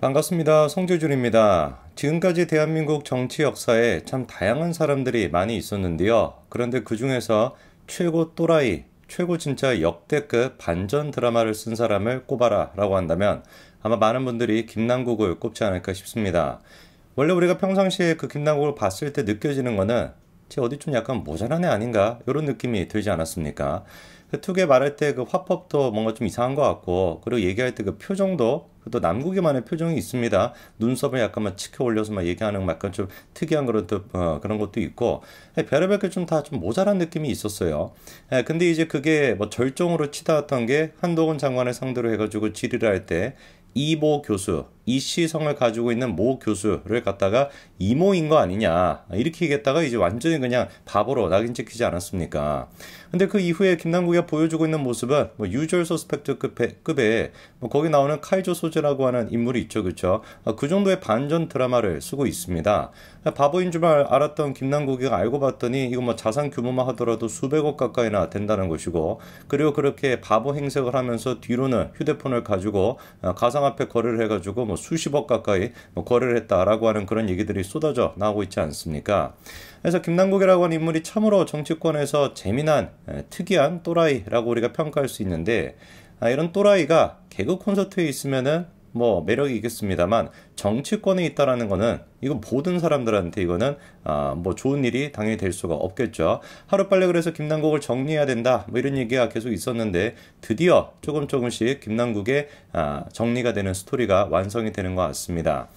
반갑습니다. 성재준입니다. 지금까지 대한민국 정치 역사에 참 다양한 사람들이 많이 있었는데요. 그런데 그 중에서 최고 또라이, 최고 진짜 역대급 반전 드라마를 쓴 사람을 꼽아라 라고 한다면 아마 많은 분들이 김남국을 꼽지 않을까 싶습니다. 원래 우리가 평상시에 그 김남국을 봤을 때 느껴지는 거는 쟤 어디 좀 약간 모자란 애 아닌가 이런 느낌이 들지 않았습니까? 그 투게 말할 때 그 화법도 뭔가 좀 이상한 것 같고 그리고 얘기할 때 그 표정도 또 남국이만의 표정이 있습니다. 눈썹을 약간만 치켜 올려서 막 얘기하는 약간 좀 특이한 그런 또 어, 그런 것도 있고 예, 별의별 게좀 다좀 좀 모자란 느낌이 있었어요. 예, 근데 이제 그게 뭐 절정으로 치닫았던 게 한동훈 장관을 상대로 해가지고 질의를 할 때 이보 교수 이시성을 가지고 있는 모 교수를 갖다가 이모인 거 아니냐 이렇게 얘기했다가 이제 완전히 그냥 바보로 낙인 찍히지 않았습니까? 근데 그 이후에 김남국이 보여주고 있는 모습은 뭐 유절 소스펙트 급의, 급에 뭐 거기 나오는 카이조 소재라고 하는 인물이 있죠 그렇죠? 그 정도의 반전 드라마를 쓰고 있습니다. 바보인 줄만 알았던 김남국이가 알고 봤더니 이거 뭐 자산 규모만 하더라도 수백억 가까이나 된다는 것이고 그리고 그렇게 바보 행색을 하면서 뒤로는 휴대폰을 가지고 어, 가상화폐 거래를 해가지고 뭐 수십억 가까이 뭐 거래를 했다라고 하는 그런 얘기들이 쏟아져 나오고 있지 않습니까? 그래서 김남국이라고 하는 인물이 참으로 정치권에서 재미난 특이한 또라이라고 우리가 평가할 수 있는데 아, 이런 또라이가 개그 콘서트에 있으면은 뭐 매력이 있겠습니다만 정치권에 있다라는 거는 이건 모든 사람들한테 이거는 아 뭐 좋은 일이 당연히 될 수가 없겠죠. 하루빨리 그래서 김남국을 정리해야 된다 뭐 이런 얘기가 계속 있었는데 드디어 조금 조금씩 김남국의 아 정리가 되는 스토리가 완성이 되는 것 같습니다.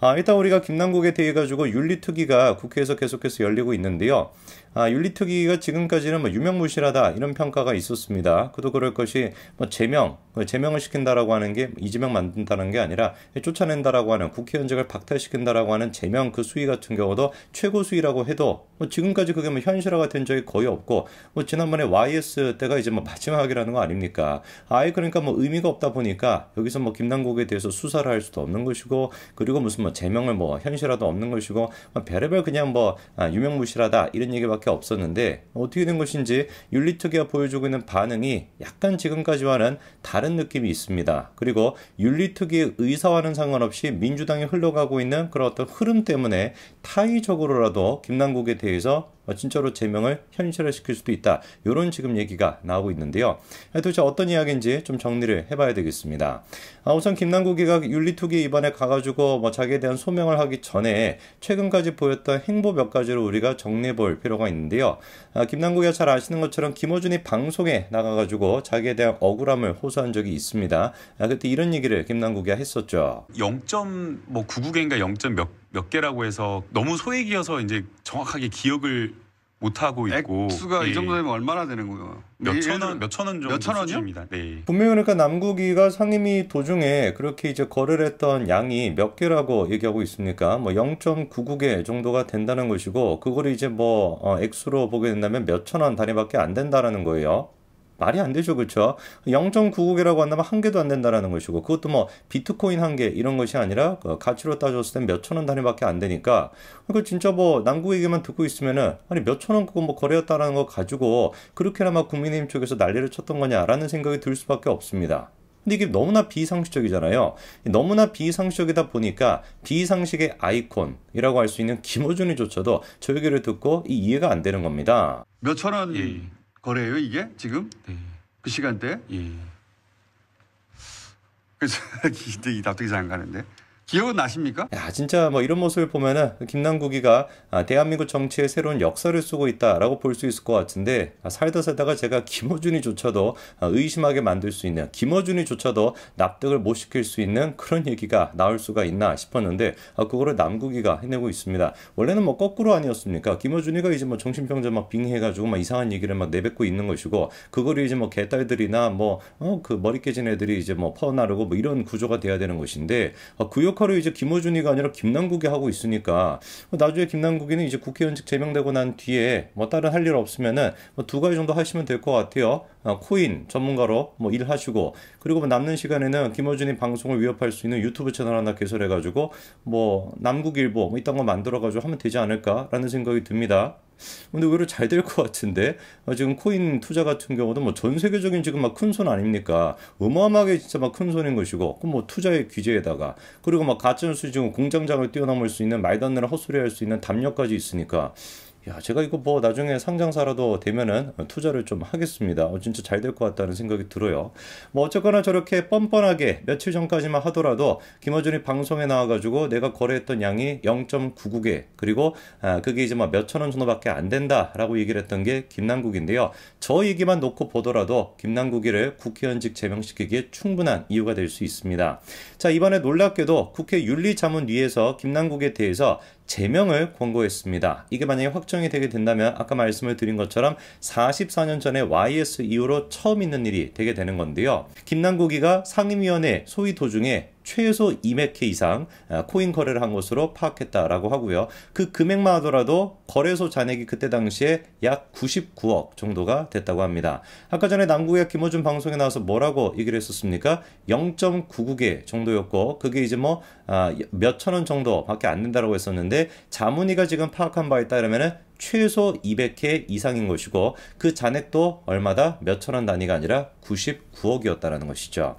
아, 일단 우리가 김남국에 대해 가지고 윤리특위가 국회에서 계속해서 열리고 있는데요. 아, 윤리특위가 지금까지는 뭐 유명무실하다 이런 평가가 있었습니다. 그도 그럴 것이 뭐 제명, 뭐 제명을 시킨다라고 하는 게 뭐 이재명 만든다는 게 아니라 쫓아낸다라고 하는 국회의원직을 박탈시킨다라고 하는 제명 그 수위 같은 경우도 최고 수위라고 해도 뭐 지금까지 그게 뭐 현실화가 된 적이 거의 없고 뭐 지난번에 YS 때가 이제 뭐 마지막이라는 거 아닙니까? 아예 그러니까 뭐 의미가 없다 보니까 여기서 뭐 김남국에 대해서 수사를 할 수도 없는 것이고 그리고 무슨 뭐 제명을 뭐 현실화도 없는 것이고 뭐 별의별 그냥 뭐 아, 유명무실하다 이런 얘기밖에 수밖에 없었는데 어떻게 된 것인지 윤리특위가 보여주고 있는 반응이 약간 지금까지와는 다른 느낌이 있습니다. 그리고 윤리특위의 의사와는 상관없이 민주당이 흘러가고 있는 그런 어떤 흐름 때문에 타의적으로라도 김남국에 대해서 어, 진짜로 제명을 현실화 시킬 수도 있다. 이런 지금 얘기가 나오고 있는데요. 아, 도대체 어떤 이야기인지 좀 정리를 해봐야 되겠습니다. 아, 우선 김남국이가 윤리투기 입안에 가가지고 뭐 자기에 대한 소명을 하기 전에 최근까지 보였던 행보 몇 가지를 우리가 정리해 볼 필요가 있는데요. 아, 김남국이가 잘 아시는 것처럼 김호준이 방송에 나가가지고 자기에 대한 억울함을 호소한 적이 있습니다. 아, 그때 이런 얘기를 김남국이가 했었죠. 0 99개인가 0. 몇몇 개라고 해서 너무 소액이어서 이제 정확하게 기억을 못 하고 있고 액수가 예. 이 정도 되면 얼마나 되는 거예요? 네, 몇천 원, 몇 천 원 정도 몇천 수준입니다. 네. 분명히 그러니까 남국이가 상임위 도중에 그렇게 이제 거래를 했던 양이 몇 개라고 얘기하고 있습니까? 뭐 0.99개 정도가 된다는 것이고 그거를 이제 뭐 어, 액수로 보게 된다면 몇 천 원 단위밖에 안 된다라는 거예요. 말이 안 되죠, 그렇죠? 0.99개라고 한다면 한 개도 안 된다라는 것이고, 그것도 뭐 비트코인 한 개 이런 것이 아니라 그 가치로 따졌을 땐 몇 천 원 단위밖에 안 되니까, 그러니까 진짜 뭐 남구 얘기만 듣고 있으면은 아니 몇 천 원 그거 뭐 거래였다라는 거 가지고 그렇게나마 국민의힘 쪽에서 난리를 쳤던 거냐라는 생각이 들 수밖에 없습니다. 근데 이게 너무나 비상식적이잖아요. 너무나 비상식적이다 보니까 비상식의 아이콘이라고 할 수 있는 김호준이조차도 저 얘기를 듣고 이해가안 되는 겁니다. 몇 천 원 예. 거래예요 이게 지금 네. 그 시간대? 예. 그래서 이 답도 이상 가는데. 기억나십니까? 야, 진짜 뭐 이런 모습을 보면은 김남국이가 아, 대한민국 정치의 새로운 역사를 쓰고 있다라고 볼 수 있을 것 같은데 아, 살다 살다가 제가 김어준이조차도 아, 의심하게 만들 수 있는 김어준이조차도 납득을 못 시킬 수 있는 그런 얘기가 나올 수가 있나 싶었는데 아, 그거를 남국이가 해내고 있습니다. 원래는 뭐 거꾸로 아니었습니까? 김어준이가 이제 뭐 정신병자 막 빙의해가지고 막 이상한 얘기를 막 내뱉고 있는 것이고 그거를 이제 뭐 개딸들이나 뭐그 어, 그 머리 깨진 애들이 이제 뭐 퍼나르고 뭐 이런 구조가 돼야 되는 것인데 구역 아, 그 역할을 이제 김어준이가 아니라 김남국이 하고 있으니까 나중에 김남국이는 이제 국회의원직 제명되고 난 뒤에 뭐 다른 할 일 없으면은 뭐두 가지 정도 하시면 될 것 같아요. 어, 코인 전문가로 뭐 일하시고 그리고 뭐 남는 시간에는 김어준이 방송을 위협할 수 있는 유튜브 채널 하나 개설해가지고 뭐 남국일보 뭐 이딴 거 만들어가지고 하면 되지 않을까라는 생각이 듭니다. 근데 의외로 잘될 것 같은데 아, 지금 코인 투자 같은 경우도 뭐 전 세계적인 지금 막 큰 손 아닙니까? 어마어마하게 진짜 막 큰 손인 것이고 그뭐 투자의 규제에다가 그리고 막 가짜뉴스 지금 공장장을 뛰어넘을 수 있는 말도 안 되는 헛소리 할수 있는 담력까지 있으니까 야, 제가 이거 뭐 나중에 상장사라도 되면은 투자를 좀 하겠습니다. 어, 진짜 잘 될 것 같다는 생각이 들어요. 뭐 어쨌거나 저렇게 뻔뻔하게 며칠 전까지만 하더라도 김어준이 방송에 나와가지고 내가 거래했던 양이 0.99개 그리고 아, 그게 이제 막 뭐 몇천 원 정도밖에 안 된다라고 얘기를 했던 게 김남국인데요. 저 얘기만 놓고 보더라도 김남국이를 국회의원직 제명시키기에 충분한 이유가 될 수 있습니다. 자 이번에 놀랍게도 국회 윤리자문위에서 김남국에 대해서 제명을 권고했습니다. 이게 만약에 확정이 되게 된다면 아까 말씀을 드린 것처럼 44년 전에 YS 이후로 처음 있는 일이 되게 되는 건데요. 김남국이가 상임위원회 소위 도중에 최소 200회 이상 아, 코인 거래를 한 것으로 파악했다라고 하고요. 그 금액만 하더라도 거래소 잔액이 그때 당시에 약 99억 정도가 됐다고 합니다. 아까 전에 남국의 김호준 방송에 나와서 뭐라고 얘기를 했었습니까? 0.99개 정도였고 그게 이제 뭐 아, 몇천 원 정도밖에 안 된다라고 했었는데 자문위가 지금 파악한 바에 따르면은 최소 200회 이상인 것이고 그 잔액도 얼마다 몇천 원 단위가 아니라 99억이었다라는 것이죠.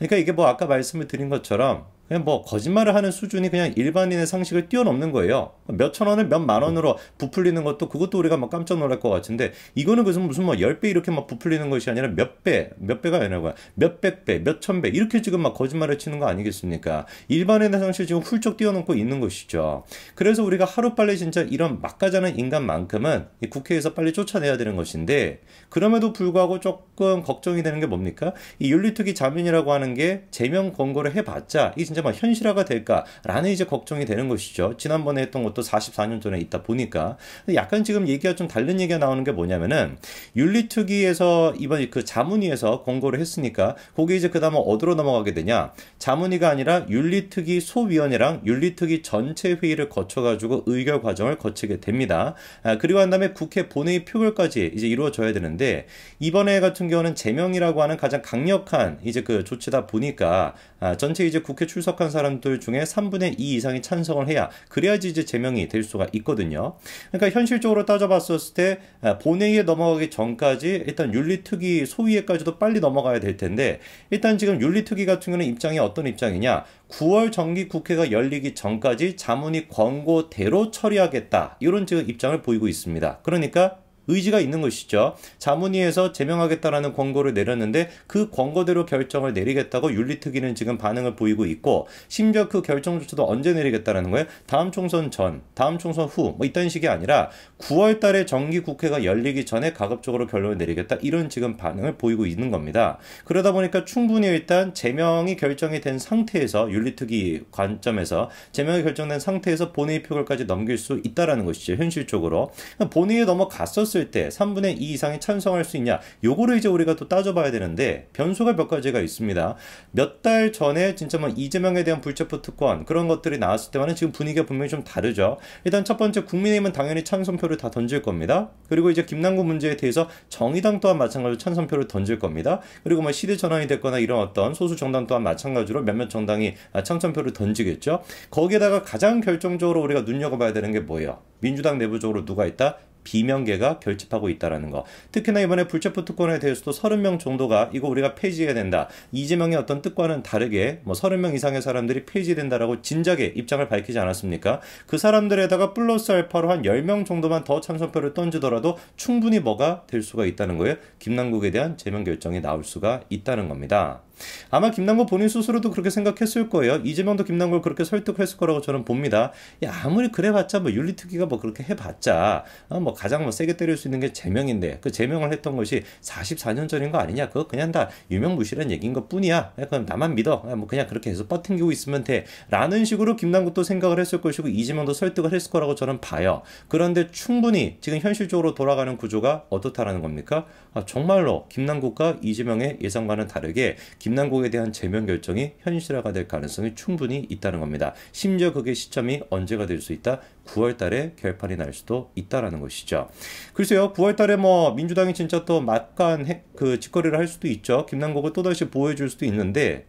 그러니까 이게 뭐 아까 말씀을 드린 것처럼 그냥 뭐 거짓말을 하는 수준이 그냥 일반인의 상식을 뛰어넘는 거예요. 몇 천 원을 몇 만 원으로 부풀리는 것도 그것도 우리가 막 깜짝 놀랄 것 같은데 이거는 무슨 무슨 뭐 뭐열 배 이렇게 막 부풀리는 것이 아니라 몇 배, 몇 배가 아니라 거야. 몇백 배, 몇 천 배 이렇게 지금 막 거짓말을 치는 거 아니겠습니까? 일반인의 상식을 지금 훌쩍 뛰어넘고 있는 것이죠. 그래서 우리가 하루빨리 진짜 이런 막가자는 인간만큼은 국회에서 빨리 쫓아내야 되는 것인데 그럼에도 불구하고 조금 걱정이 되는 게 뭡니까? 이 윤리특위 자민이라고 하는 게 제명 권고를 해봤자 이 진짜 이제 막 현실화가 될까라는 이제 걱정이 되는 것이죠. 지난번에 했던 것도 44년 전에 있다 보니까 약간 지금 얘기가 좀 다른 얘기가 나오는 게 뭐냐면은 윤리특위에서 이번 그 자문위에서 권고를 했으니까 거기 이제 그다음에 어디로 넘어가게 되냐? 자문위가 아니라 윤리특위 소위원회랑 윤리특위 전체 회의를 거쳐가지고 의결 과정을 거치게 됩니다. 아, 그리고 한 다음에 국회 본회의 표결까지 이제 이루어져야 되는데 이번에 같은 경우는 제명이라고 하는 가장 강력한 이제 그 조치다 보니까 아, 전체 이제 국회 출석 출석한 사람들 중에 3분의 2 이상이 찬성을 해야 그래야지 이제 제명이 될 수가 있거든요. 그러니까 현실적으로 따져봤었을 때 아, 본회의에 넘어가기 전까지 일단 윤리특위 소위에까지도 빨리 넘어가야 될 텐데 일단 지금 윤리특위 같은 경우는 입장이 어떤 입장이냐 9월 정기 국회가 열리기 전까지 자문이 권고대로 처리하겠다 이런 지금 입장을 보이고 있습니다. 그러니까 의지가 있는 것이죠. 자문위에서 제명하겠다라는 권고를 내렸는데 그 권고대로 결정을 내리겠다고 윤리특위는 지금 반응을 보이고 있고 심지어 그 결정조차도 언제 내리겠다라는 거예요. 다음 총선 전, 다음 총선 후 뭐 이딴 식이 아니라 9월 달에 정기 국회가 열리기 전에 가급적으로 결론을 내리겠다 이런 지금 반응을 보이고 있는 겁니다. 그러다 보니까 충분히 일단 제명이 결정이 된 상태에서 윤리특위 관점에서 제명이 결정된 상태에서 본회의 표결까지 넘길 수 있다라는 것이죠. 현실적으로 본회의에 넘어갔었을 했을 때 3분의 2 이상이 찬성할 수 있냐 요거를 이제 우리가 또 따져봐야 되는데 변수가 몇 가지가 있습니다. 몇 달 전에 진짜 뭐 이재명에 대한 불체포 특권 그런 것들이 나왔을 때와는 지금 분위기가 분명히 좀 다르죠. 일단 첫 번째 국민의힘은 당연히 찬성표를 다 던질 겁니다. 그리고 이제 김남구 문제에 대해서 정의당 또한 마찬가지로 찬성표를 던질 겁니다. 그리고 뭐 시대 전환이 됐거나 이런 어떤 소수 정당 또한 마찬가지로 몇몇 정당이 찬성표를 던지겠죠. 거기에다가 가장 결정적으로 우리가 눈여겨봐야 되는 게 뭐예요? 민주당 내부적으로 누가 있다? 비명계가 결집하고 있다라는 거. 특히나 이번에 불체포 특권에 대해서도 30명 정도가 이거 우리가 폐지해야 된다. 이재명의 어떤 뜻과는 다르게 뭐 30명 이상의 사람들이 폐지된다라고 진작에 입장을 밝히지 않았습니까? 그 사람들에다가 플러스 알파로 한 10명 정도만 더참석표를 던지더라도 충분히 뭐가 될 수가 있다는 거예요. 김남국에 대한 제명 결정이 나올 수가 있다는 겁니다. 아마 김남국 본인 스스로도 그렇게 생각했을 거예요. 이재명도 김남국을 그렇게 설득했을 거라고 저는 봅니다. 야, 아무리 그래봤자 뭐 윤리특위가 뭐 그렇게 해봤자 어, 뭐 가장 뭐 세게 때릴 수 있는 게 제명인데 그 제명을 했던 것이 44년 전인 거 아니냐? 그거 그냥 다 유명무실한 얘기인 것 뿐이야. 그럼 나만 믿어. 뭐 그냥 그렇게 해서 버팅기고 있으면 돼. 라는 식으로 김남국도 생각을 했을 것이고 이재명도 설득을 했을 거라고 저는 봐요. 그런데 충분히 지금 현실적으로 돌아가는 구조가 어떻다라는 겁니까? 아, 정말로 김남국과 이재명의 예상과는 다르게 김 김남국에 대한 제명 결정이 현실화가 될 가능성이 충분히 있다는 겁니다. 심지어 그게 시점이 언제가 될 수 있다? 9월 달에 결판이 날 수도 있다라는 것이죠. 글쎄요, 9월 달에 뭐 민주당이 진짜 또 막간 그 직거래를 할 수도 있죠. 김남국을 또다시 보호해 줄 수도 있는데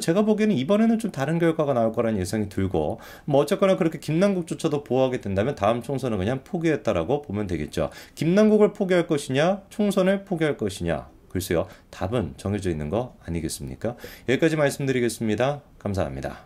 제가 보기에는 이번에는 좀 다른 결과가 나올 거라는 예상이 들고 뭐 어쨌거나 그렇게 김남국조차도 보호하게 된다면 다음 총선은 그냥 포기했다라고 보면 되겠죠. 김남국을 포기할 것이냐, 총선을 포기할 것이냐 글쎄요. 답은 정해져 있는 거 아니겠습니까? 여기까지 말씀드리겠습니다. 감사합니다.